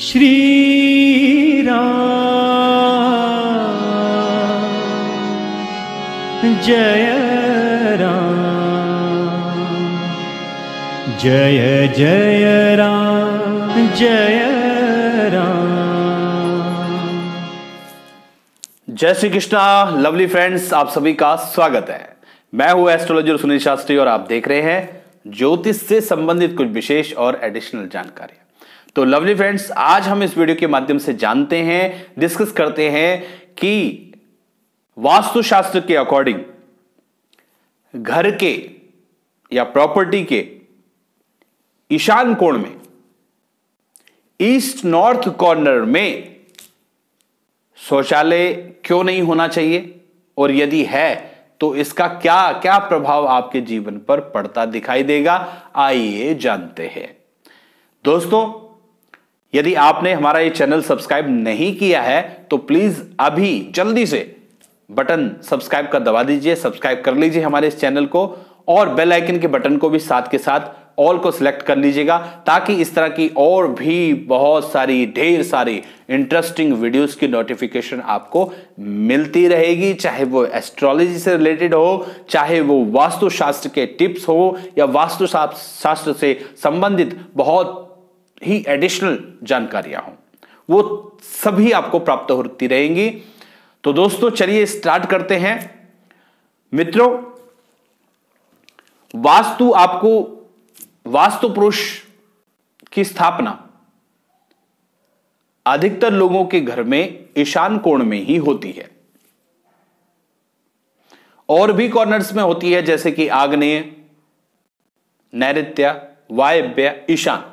श्री राम जय राम जय जय राम जय राम जय श्री कृष्णा लवली फ्रेंड्स आप सभी का स्वागत है मैं हूं एस्ट्रोलॉजर सुनील शास्त्री और आप देख रहे हैं ज्योतिष से संबंधित कुछ विशेष और एडिशनल जानकारी तो लवली फ्रेंड्स आज हम इस वीडियो के माध्यम से जानते हैं डिस्कस करते हैं कि वास्तुशास्त्र के अकॉर्डिंग घर के या प्रॉपर्टी के ईशान कोण में ईस्ट नॉर्थ कॉर्नर में शौचालय क्यों नहीं होना चाहिए और यदि है तो इसका क्या क्या प्रभाव आपके जीवन पर पड़ता दिखाई देगा आइए जानते हैं दोस्तों यदि आपने हमारा ये चैनल सब्सक्राइब नहीं किया है तो प्लीज अभी जल्दी से बटन सब्सक्राइब का दबा दीजिए सब्सक्राइब कर लीजिए हमारे इस चैनल को और बेल आइकन के बटन को भी साथ के साथ ऑल को सिलेक्ट कर लीजिएगा ताकि इस तरह की और भी बहुत सारी ढेर सारी इंटरेस्टिंग वीडियोस की नोटिफिकेशन आपको मिलती रहेगी चाहे वो एस्ट्रोलॉजी से रिलेटेड हो चाहे वो वास्तुशास्त्र के टिप्स हो या वास्तुशास्त्र से संबंधित बहुत ही एडिशनल जानकारियां हों वो सभी आपको प्राप्त होती रहेंगी तो दोस्तों चलिए स्टार्ट करते हैं मित्रों वास्तु आपको वास्तु पुरुष की स्थापना अधिकतर लोगों के घर में ईशान कोण में ही होती है और भी कॉर्नर्स में होती है जैसे कि आग्नेय नैत्य वायव्य ईशान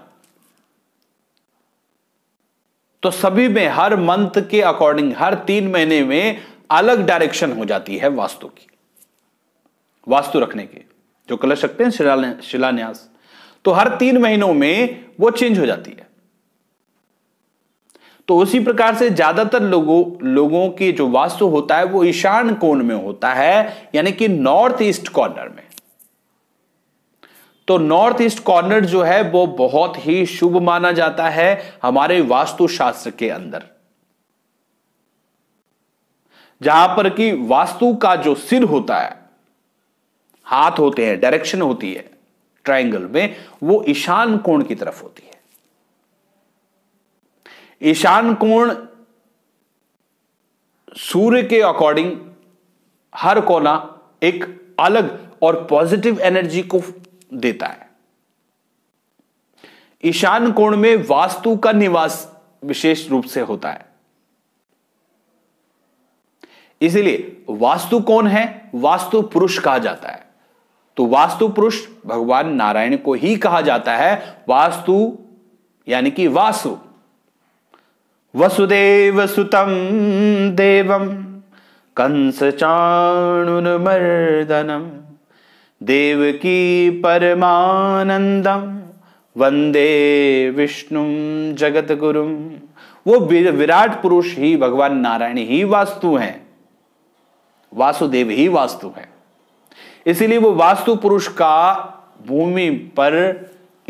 तो सभी में हर मंथ के अकॉर्डिंग हर तीन महीने में अलग डायरेक्शन हो जाती है वास्तु की वास्तु रखने के जो कलश रखते हैं शिलान्यास तो हर तीन महीनों में वो चेंज हो जाती है तो उसी प्रकार से ज्यादातर लोगों लोगों की जो वास्तु होता है वो ईशान कोण में होता है यानी कि नॉर्थ ईस्ट कॉर्नर में तो नॉर्थ ईस्ट कॉर्नर जो है वो बहुत ही शुभ माना जाता है हमारे वास्तुशास्त्र के अंदर जहां पर कि वास्तु का जो सिर होता है हाथ होते हैं डायरेक्शन होती है ट्रायंगल में वो ईशान कोण की तरफ होती है ईशान कोण सूर्य के अकॉर्डिंग हर कोना एक अलग और पॉजिटिव एनर्जी को देता है ईशान कोण में वास्तु का निवास विशेष रूप से होता है इसलिए वास्तु कौन है वास्तु पुरुष कहा जाता है तो वास्तु पुरुष भगवान नारायण को ही कहा जाता है वास्तु यानी कि वासु वसुदेव सुतम देवम कंस चाणुन मर्दनम देवकी परमानंदम वंदे विष्णु जगत गुरु वो विराट पुरुष ही भगवान नारायण ही वास्तु है वासुदेव ही वास्तु है इसीलिए वो वास्तु पुरुष का भूमि पर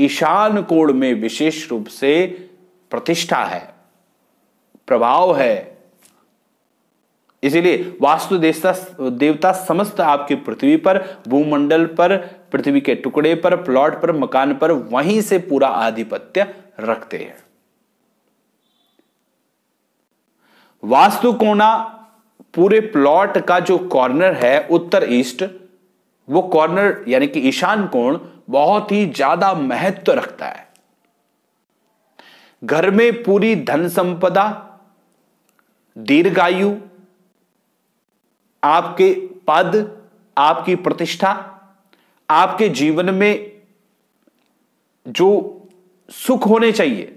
ईशान कोण में विशेष रूप से प्रतिष्ठा है प्रभाव है इसीलिए वास्तु देवता देवता समस्त आपकी पृथ्वी पर भूमंडल पर पृथ्वी के टुकड़े पर प्लॉट पर मकान पर वहीं से पूरा आधिपत्य रखते हैं वास्तु कोना पूरे प्लॉट का जो कॉर्नर है उत्तर ईस्ट वो कॉर्नर यानी कि ईशान कोण बहुत ही ज्यादा महत्व रखता है घर में पूरी धन संपदा दीर्घायु आपके पद आपकी प्रतिष्ठा आपके जीवन में जो सुख होने चाहिए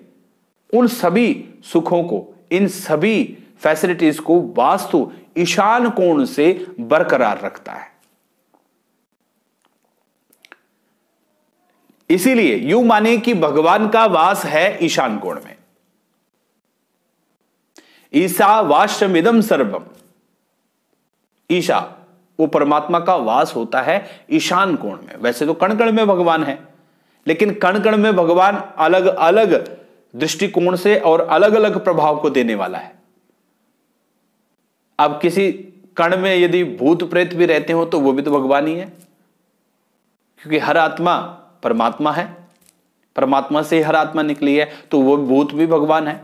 उन सभी सुखों को इन सभी फैसिलिटीज को वास्तु ईशान कोण से बरकरार रखता है इसीलिए यू माने कि भगवान का वास है ईशान कोण में ईसा वाष्टमिदम सर्वम ईशा वो परमात्मा का वास होता है ईशान कोण में वैसे तो कण कण में भगवान है लेकिन कण कण में भगवान अलग अलग दृष्टिकोण से और अलग अलग प्रभाव को देने वाला है अब किसी कण में यदि भूत प्रेत भी रहते हो तो वो भी तो भगवान ही है क्योंकि हर आत्मा परमात्मा है परमात्मा से हर आत्मा निकली है तो वो भूत भी भगवान है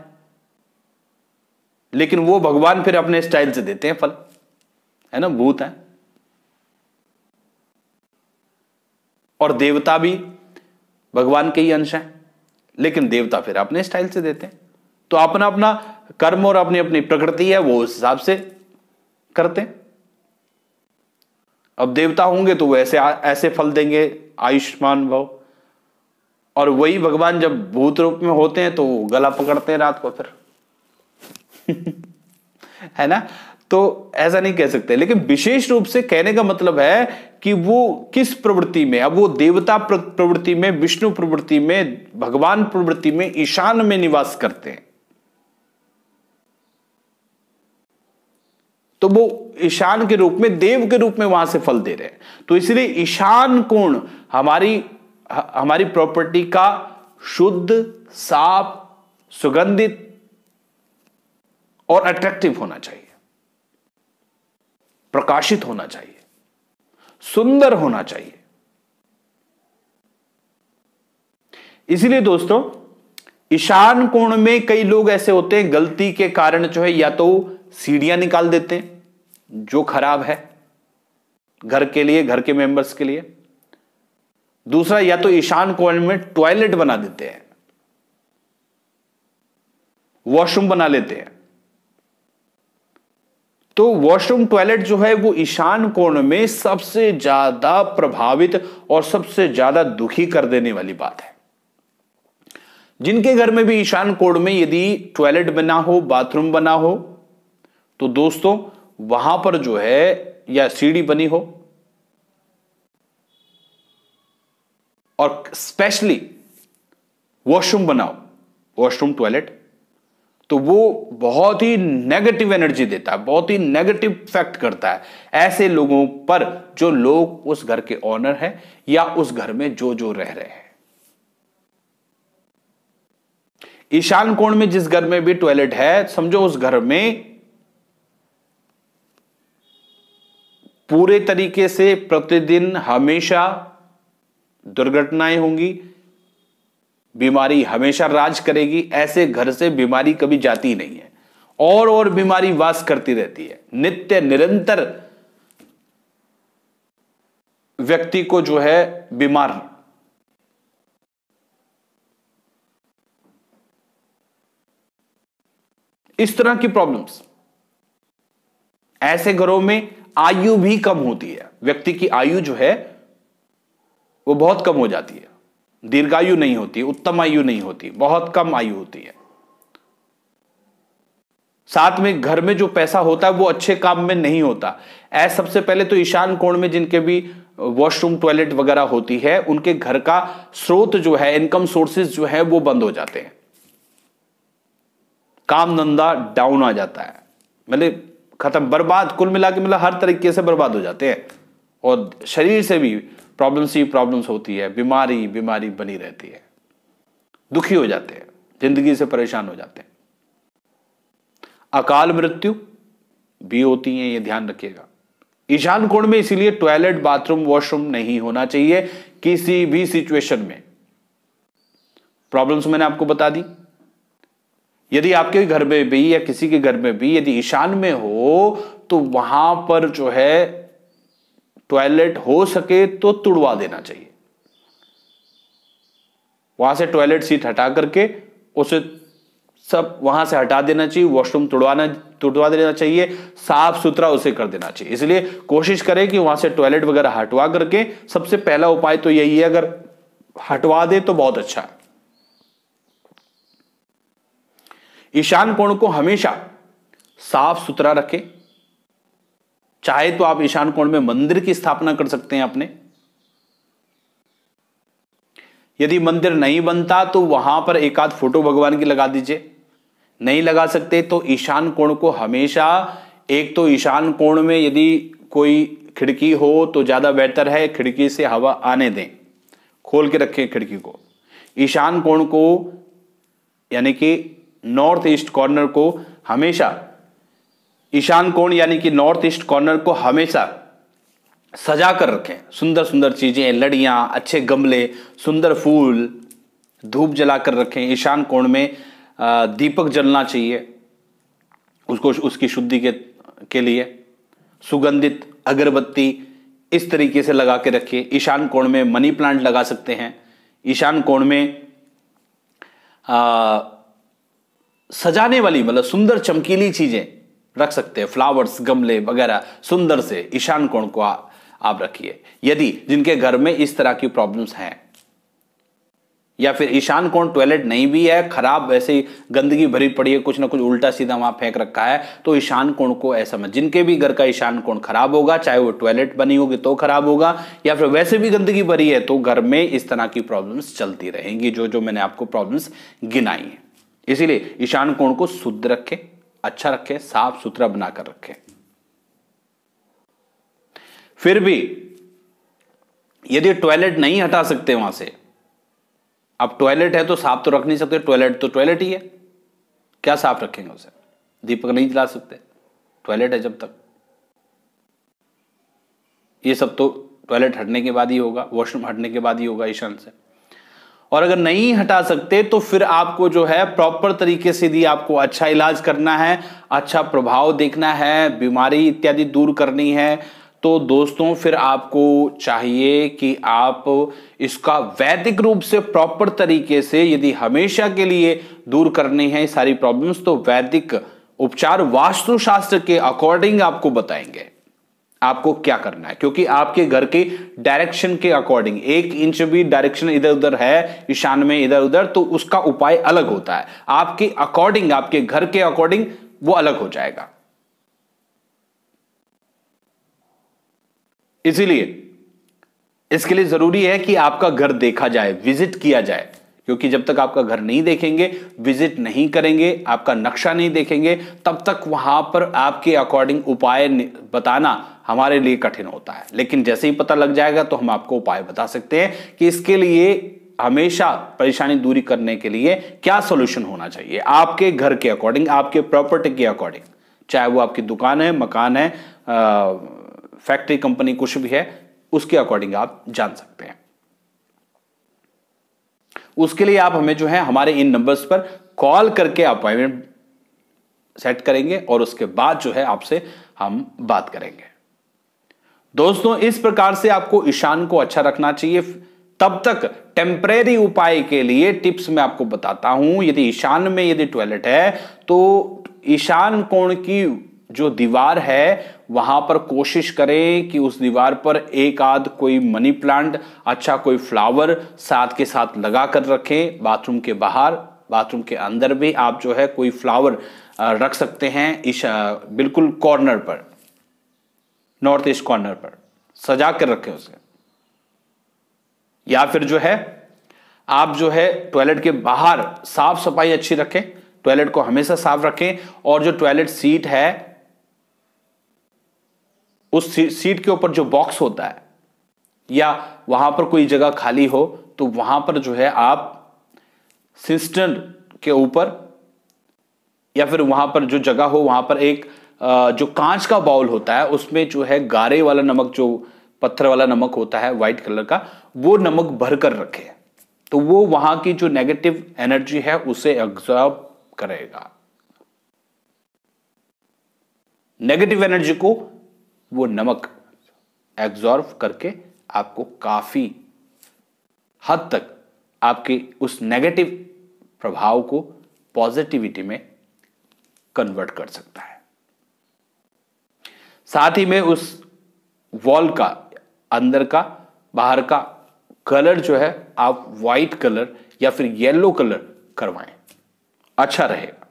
लेकिन वो भगवान फिर अपने स्टाइल से देते हैं फल है ना भूत है और देवता भी भगवान के ही अंश है लेकिन देवता फिर अपने स्टाइल से देते हैं तो अपना अपना कर्म और अपनी अपनी प्रकृति है वो उस हिसाब से करते हैं अब देवता होंगे तो वो ऐसे ऐसे फल देंगे आयुष्मान भव और वही भगवान जब भूत रूप में होते हैं तो गला पकड़ते हैं रात को फिर है ना तो ऐसा नहीं कह सकते लेकिन विशेष रूप से कहने का मतलब है कि वो किस प्रवृत्ति में अब वो देवता प्रवृत्ति में विष्णु प्रवृत्ति में भगवान प्रवृत्ति में ईशान में निवास करते हैं तो वो ईशान के रूप में देव के रूप में वहां से फल दे रहे हैं तो इसलिए ईशान कोण हमारी हमारी प्रॉपर्टी का शुद्ध साफ सुगंधित और अट्रैक्टिव होना चाहिए प्रकाशित होना चाहिए सुंदर होना चाहिए इसीलिए दोस्तों ईशान कोण में कई लोग ऐसे होते हैं गलती के कारण जो है या तो सीढ़ियां निकाल देते हैं जो खराब है घर के लिए घर के मेंबर्स के लिए दूसरा या तो ईशान कोण में टॉयलेट बना देते हैं वॉशरूम बना लेते हैं तो वॉशरूम टॉयलेट जो है वो ईशान कोण में सबसे ज्यादा प्रभावित और सबसे ज्यादा दुखी कर देने वाली बात है जिनके घर में भी ईशान कोण में यदि टॉयलेट बना हो बाथरूम बना हो तो दोस्तों वहां पर जो है या सीढ़ी बनी हो और स्पेशली वॉशरूम बनाओ वॉशरूम टॉयलेट तो वो बहुत ही नेगेटिव एनर्जी देता है बहुत ही नेगेटिव फैक्ट करता है ऐसे लोगों पर जो लोग उस घर के ऑनर हैं या उस घर में जो जो रह रहे हैं ईशान कोण में जिस घर में भी टॉयलेट है समझो उस घर में पूरे तरीके से प्रतिदिन हमेशा दुर्घटनाएं होंगी बीमारी हमेशा राज करेगी ऐसे घर से बीमारी कभी जाती नहीं है और और बीमारी वास करती रहती है नित्य निरंतर व्यक्ति को जो है बीमार इस तरह की प्रॉब्लम्स ऐसे घरों में आयु भी कम होती है व्यक्ति की आयु जो है वो बहुत कम हो जाती है दीर्घायु नहीं होती उत्तम आयु नहीं होती बहुत कम आयु होती है साथ में घर में जो पैसा होता है वो अच्छे काम में नहीं होता ऐसे सबसे पहले तो ईशान कोण में जिनके भी वॉशरूम टॉयलेट वगैरह होती है उनके घर का स्रोत जो है इनकम सोर्सेज जो है वो बंद हो जाते हैं काम धंधा डाउन आ जाता है मतलब खत्म बर्बाद कुल मिला के मतलब हर तरीके से बर्बाद हो जाते हैं और शरीर से भी प्रॉब्लम ही प्रॉब्लम्स होती है बीमारी बीमारी बनी रहती है दुखी हो जाते हैं जिंदगी से परेशान हो जाते हैं अकाल मृत्यु भी होती है ये ध्यान रखिएगा ईशान कोण में इसीलिए टॉयलेट बाथरूम वॉशरूम नहीं होना चाहिए किसी भी सिचुएशन में प्रॉब्लम्स मैंने आपको बता दी यदि आपके घर में भी या किसी के घर में भी यदि ईशान में हो तो वहां पर जो है टॉयलेट हो सके तो तुड़वा देना चाहिए वहां से टॉयलेट सीट हटा करके उसे सब वहां से हटा देना चाहिए वॉशरूम तुड़वाना तुड़वा देना चाहिए साफ सुथरा उसे कर देना चाहिए इसलिए कोशिश करें कि वहां से टॉयलेट वगैरह हटवा करके सबसे पहला उपाय तो यही है अगर हटवा दे तो बहुत अच्छा ईशान कोण को हमेशा साफ सुथरा रखें चाहे तो आप ईशान कोण में मंदिर की स्थापना कर सकते हैं अपने यदि मंदिर नहीं बनता तो वहां पर एक आध फोटो भगवान की लगा दीजिए नहीं लगा सकते तो ईशान कोण को हमेशा एक तो ईशान कोण में यदि कोई खिड़की हो तो ज़्यादा बेहतर है खिड़की से हवा आने दें खोल के रखें खिड़की को ईशान कोण को यानी कि नॉर्थ ईस्ट कॉर्नर को हमेशा ईशान कोण यानी कि नॉर्थ ईस्ट कॉर्नर को हमेशा सजा कर रखें सुंदर सुंदर चीज़ें लड़ियां अच्छे गमले सुंदर फूल धूप जला कर रखें ईशान कोण में दीपक जलना चाहिए उसको उसकी शुद्धि के के लिए सुगंधित अगरबत्ती इस तरीके से लगा के रखिए ईशान कोण में मनी प्लांट लगा सकते हैं ईशान कोण में आ, सजाने वाली मतलब सुंदर चमकीली चीज़ें रख सकते हैं फ्लावर्स गमले वगैरह सुंदर से ईशान कोण को आ, आप रखिए यदि जिनके घर में इस तरह की प्रॉब्लम्स हैं या फिर ईशान कोण टॉयलेट नहीं भी है खराब वैसे ही गंदगी भरी पड़ी है कुछ ना कुछ उल्टा सीधा वहां फेंक रखा है तो ईशान कोण को ऐसा मत जिनके भी घर का ईशान कोण खराब होगा चाहे वो टॉयलेट बनी होगी तो खराब होगा या फिर वैसे भी गंदगी भरी है तो घर में इस तरह की प्रॉब्लम्स चलती रहेंगी जो जो मैंने आपको प्रॉब्लम्स गिनाई है इसीलिए ईशान कोण को शुद्ध रखें अच्छा रखें साफ सुथरा बनाकर रखें फिर भी यदि टॉयलेट नहीं हटा सकते वहां से अब टॉयलेट है तो साफ तो रख नहीं सकते टॉयलेट तो टॉयलेट ही है क्या साफ रखेंगे उसे दीपक नहीं जला सकते टॉयलेट है जब तक ये सब तो टॉयलेट हटने के बाद ही होगा वॉशरूम हटने के बाद ही होगा ईशान से और अगर नहीं हटा सकते तो फिर आपको जो है प्रॉपर तरीके से यदि आपको अच्छा इलाज करना है अच्छा प्रभाव देखना है बीमारी इत्यादि दूर करनी है तो दोस्तों फिर आपको चाहिए कि आप इसका वैदिक रूप से प्रॉपर तरीके से यदि हमेशा के लिए दूर करनी है सारी प्रॉब्लम्स तो वैदिक उपचार वास्तुशास्त्र के अकॉर्डिंग आपको बताएंगे आपको क्या करना है क्योंकि आपके घर के डायरेक्शन के अकॉर्डिंग एक इंच भी डायरेक्शन इधर उधर है ईशान में इधर उधर तो उसका उपाय अलग होता है आपके अकॉर्डिंग आपके घर के अकॉर्डिंग वो अलग हो जाएगा इसीलिए इसके लिए जरूरी है कि आपका घर देखा जाए विजिट किया जाए क्योंकि जब तक आपका घर नहीं देखेंगे विजिट नहीं करेंगे आपका नक्शा नहीं देखेंगे तब तक वहां पर आपके अकॉर्डिंग उपाय बताना हमारे लिए कठिन होता है लेकिन जैसे ही पता लग जाएगा तो हम आपको उपाय बता सकते हैं कि इसके लिए हमेशा परेशानी दूरी करने के लिए क्या सोल्यूशन होना चाहिए आपके घर के अकॉर्डिंग आपके प्रॉपर्टी के अकॉर्डिंग चाहे वो आपकी दुकान है मकान है फैक्ट्री कंपनी कुछ भी है उसके अकॉर्डिंग आप जान सकते हैं उसके लिए आप हमें जो है हमारे इन नंबर्स पर कॉल करके अपॉइंटमेंट सेट करेंगे और उसके बाद जो है आपसे हम बात करेंगे दोस्तों इस प्रकार से आपको ईशान को अच्छा रखना चाहिए तब तक टेम्परेरी उपाय के लिए टिप्स मैं आपको बताता हूं यदि ईशान में यदि टॉयलेट है तो ईशान कोण की जो दीवार है वहां पर कोशिश करें कि उस दीवार पर एक आध कोई मनी प्लांट अच्छा कोई फ्लावर साथ के साथ लगा कर रखें बाथरूम के बाहर बाथरूम के अंदर भी आप जो है कोई फ्लावर रख सकते हैं इस बिल्कुल कॉर्नर पर नॉर्थ ईस्ट कॉर्नर पर सजा कर रखें उसे या फिर जो है आप जो है टॉयलेट के बाहर साफ सफाई अच्छी रखें टॉयलेट को हमेशा साफ रखें और जो टॉयलेट सीट है उस सीट के ऊपर जो बॉक्स होता है या वहां पर कोई जगह खाली हो तो वहां पर जो है आप सिस्टन के ऊपर या फिर वहां पर जो जगह हो वहां पर एक जो कांच का बाउल होता है उसमें जो है गारे वाला नमक जो पत्थर वाला नमक होता है व्हाइट कलर का वो नमक भर कर रखे तो वो वहां की जो नेगेटिव एनर्जी है उसे एब्जॉर्ब करेगा नेगेटिव एनर्जी को वो नमक एब्जॉर्व करके आपको काफ़ी हद तक आपके उस नेगेटिव प्रभाव को पॉजिटिविटी में कन्वर्ट कर सकता है साथ ही में उस वॉल का अंदर का बाहर का कलर जो है आप व्हाइट कलर या फिर येलो कलर करवाएं अच्छा रहेगा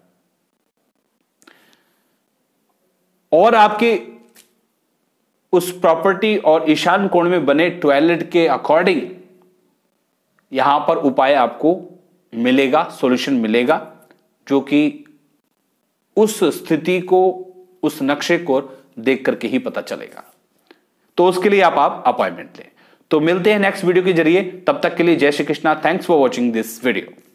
और आपके उस प्रॉपर्टी और ईशान कोण में बने टॉयलेट के अकॉर्डिंग यहां पर उपाय आपको मिलेगा सॉल्यूशन मिलेगा जो कि उस स्थिति को उस नक्शे को देख करके ही पता चलेगा तो उसके लिए आप आप अपॉइंटमेंट लें तो मिलते हैं नेक्स्ट वीडियो के जरिए तब तक के लिए जय Shri Krishna thanks for watching this video